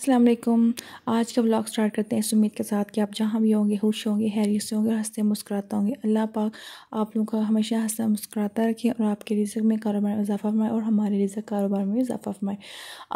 असलम आज का blog start करते हैं सुमित के साथ कि आप जहाँ भी होंगे खुश होंगे हैरियत से होंगे और हंसते मुस्कुराते होंगे अल्लाह पाक आप लोगों का हमेशा हंसता मुस्कुराता रखें और आपके रिजक में कारोबार में इजाफा फरमाए और हमारे रिजक कारोबार में इजाफा फरमाए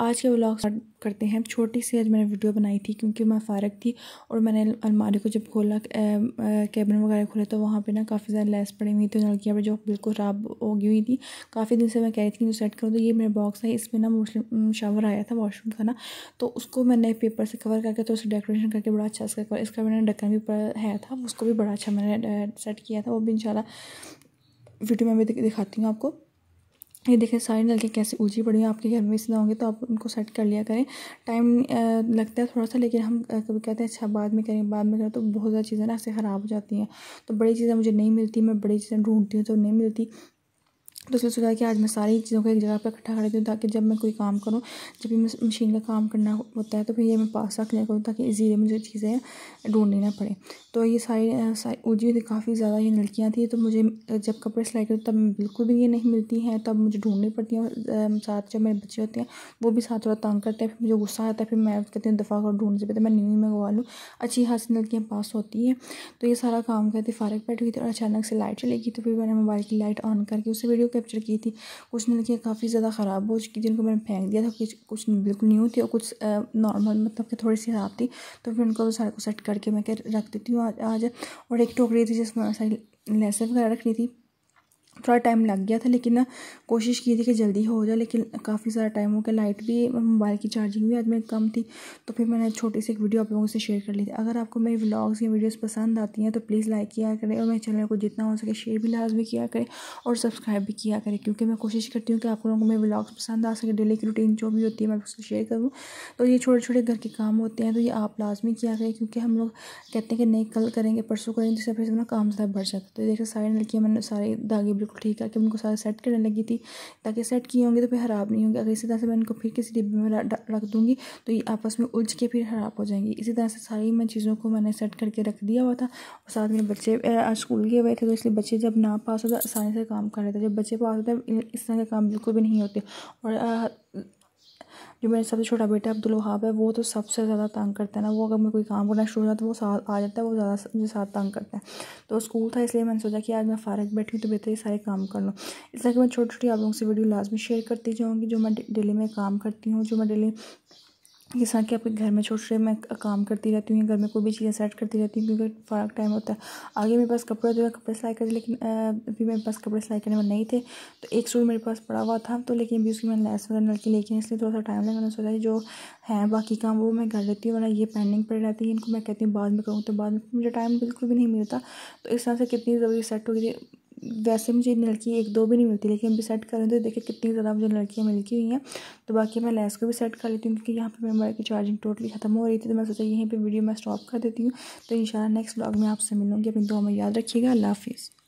आज के ब्लॉग स्टार्ट करते हैं छोटी सी आज मैंने वीडियो बनाई थी क्योंकि मैं फारग थी और मैंने अलमारी को जब खोला कैबिन वगैरह खोला तो वहाँ पर ना काफ़ी ज़्यादा लैस पड़ी हुई थी नलकियाँ पर जो बिल्कुल ख़राब हो गई हुई थी काफ़ी दिन से मैं कह रही थी सेट करूँ तो ये मेरा बॉक्स है इसमें ना मुस्लिम शावर आया था वॉशरूम का ना तो उस उसको मैंने पेपर से कवर करके तो उसे डेकोरेशन करके बड़ा अच्छा इसका कवर इसका मैंने ढक्कन भी है था उसको भी बड़ा अच्छा मैंने सेट किया था वो भी इंशाल्लाह वीडियो में भी दिखाती हूँ आपको ये देखें सारी नलके कैसे ऊँची पड़ी हैं आपके घर में इसलिए होंगे तो आप उनको सेट कर लिया करें टाइम लगता है थोड़ा सा लेकिन हम कभी कहते हैं अच्छा बाद में करें बाद में करें तो बहुत ज़्यादा चीज़ें ना ऐसे ख़राब हो जाती हैं तो बड़ी चीज़ें मुझे नहीं मिलती मैं बड़ी चीज़ें ढूंढती हूँ तो नहीं मिलती तो इसलिए सोचा कि आज मैं सारी चीज़ों को एक जगह पर इकट्ठा कर देती हूँ ताकि जब मैं कोई काम करूँ जब भी मशीन का काम करना होता है तो फिर ये मैं पास रख लिया करूँ ताकि ईजीली मुझे चीज़ें ढूंढनी ना पड़े तो ये सारी सारी उजी काफ़ी ज़्यादा ये नलकियाँ थी तो मुझे जब कपड़े सिलाई करती तब बिल्कुल भी ये नहीं मिलती हैं तब मुझे ढूंढनी पड़ती हैं साथ जो मेरे बच्चे होते हैं वो भी साथ थोड़ा तंग करते हैं फिर मुझे गुस्सा आता है फिर मैं कहती हूँ दफ़ा करो ढूंढ से पहले मैं न्यू मंगवा लूँ अच्छी खासी नलकियाँ पास होती हैं तो ये सारा काम करती फारक बैठ हुई थी और अचानक से लाइट चली गई तो फिर मैंने मोबाइल की लाइट ऑन करके उसे वीडियो के कैप्चर की थी कुछ ने काफ़ी ज़्यादा ख़राब हो चुकी जिनको मैंने फेंक दिया था कुछ कुछ बिल्कुल न्यू थी और कुछ नॉर्मल मतलब कि थोड़ी सी ख़राब थी तो फिर उनको सारे को सेट करके मैं रख देती हूँ आज आज और एक टोकरी थी जिसमें सारी लेसें वगैरह रखनी थी थोड़ा टाइम लग गया था लेकिन कोशिश की थी कि जल्दी हो जाए लेकिन काफ़ी सारा टाइम हो गया लाइट भी मोबाइल की चार्जिंग भी आज में कम थी तो फिर मैंने छोटी सी एक वीडियो आप लोगों से शेयर कर ली थी अगर आपको मेरी व्लॉग्स या वीडियोस पसंद आती हैं तो प्लीज़ लाइक किया करें और मेरे चैनल को जितना हो सके शेयर भी लाजमी किया करें और सब्सक्राइब भी किया करें क्योंकि मैं कोशिश करती हूँ कि आप लोगों को मेरे व्लॉग्स पसंद आ सके डेली की रूटीन जो भी होती है मैं उसको शेयर करूँ तो ये छोटे छोटे घर के काम होते हैं तो ये आप लाजमी किया करें क्योंकि हम लोग कहते हैं कि नहीं कल करेंगे परसों करेंगे तो इससे फिर काम ज़्यादा बढ़ सकता है तो देखिए सारे लड़कियाँ मैंने सारे धागे बिल्कुल ठीक करके उनको सारा सेट करने लगी थी ताकि सेट किए होंगे तो फिर ख़राब नहीं होंगे अगर इसी तरह से मैं इनको फिर किसी डिब्बे में रख दूँगी तो ये आपस में उलझ के फिर ख़राब हो जाएंगी इसी तरह से सारी मैं चीज़ों को मैंने सेट करके रख दिया हुआ था और साथ में बच्चे स्कूल गए हुए थे तो इसलिए बच्चे जब ना पास होते आसानी से काम कर रहे थे जब बच्चे पास होते इस तरह के काम बिल्कुल भी नहीं होते और जो मेरा सबसे छोटा बेटा अब्दुल वहाब है वो तो सबसे ज़्यादा तंग करता है ना वो अगर मैं कोई काम करना शुरू हो जाता वो साथ आ जाता है वो ज़्यादा मुझे साथ तंग करता है तो स्कूल था इसलिए मैंने सोचा कि आज मैं फारग बैठी हूँ तो बेहतर ये सारे काम कर लूँ इसलिए कि मैं छोटी छोटी आप लोगों से वीडियो लाजमी शेयर करती जाऊँगी जो मैं डेली में काम करती हूँ जो मैं डेली जिस तरह कि आपके घर में छोटे छोटे मैं काम करती रहती हूँ घर में कोई भी चीज़ें सेट करती रहती हूँ क्योंकि फर्क टाइम होता है आगे मेरे पास कपड़े थे कपड़े सिलाई करती लेकिन अभी मेरे पास कपड़े सिलाई करने में नहीं थे तो एक सूट मेरे पास पड़ा हुआ था तो लेकिन अभी उसकी मैंने लैस वगैरह नल लेकिन इसलिए थोड़ा सा टाइम लगा मैंने सोचा जो है बाकी काम वो मैं कर लेती हूँ वरना ये पेंडिंग पड़ रहती है इनको मैं कहती हूँ बाद में करूँ तो बाद में मुझे टाइम बिल्कुल भी नहीं मिलता तो इस तरह से कितनी ज़रूरी सेट हो गई थी वैसे मुझे लड़की एक दो भी नहीं मिलती लेकिन अभी सेट करें तो देखिए कितनी ज़्यादा मुझे लड़कियाँ मिलती हुई हैं तो बाकी मैं लेस को भी सेट कर लेती हूँ क्योंकि यहाँ पर मेरे मोबाइल की चार्जिंग टोटली ख़त्म हो रही थी तो मैं सोचा यहीं पर वीडियो मैं स्टॉप कर देती हूँ तो इन नेक्स्ट ब्लॉग में आपसे मिलूँगी अपनी दो में याद रखिएगा अल्लाह हाफिज़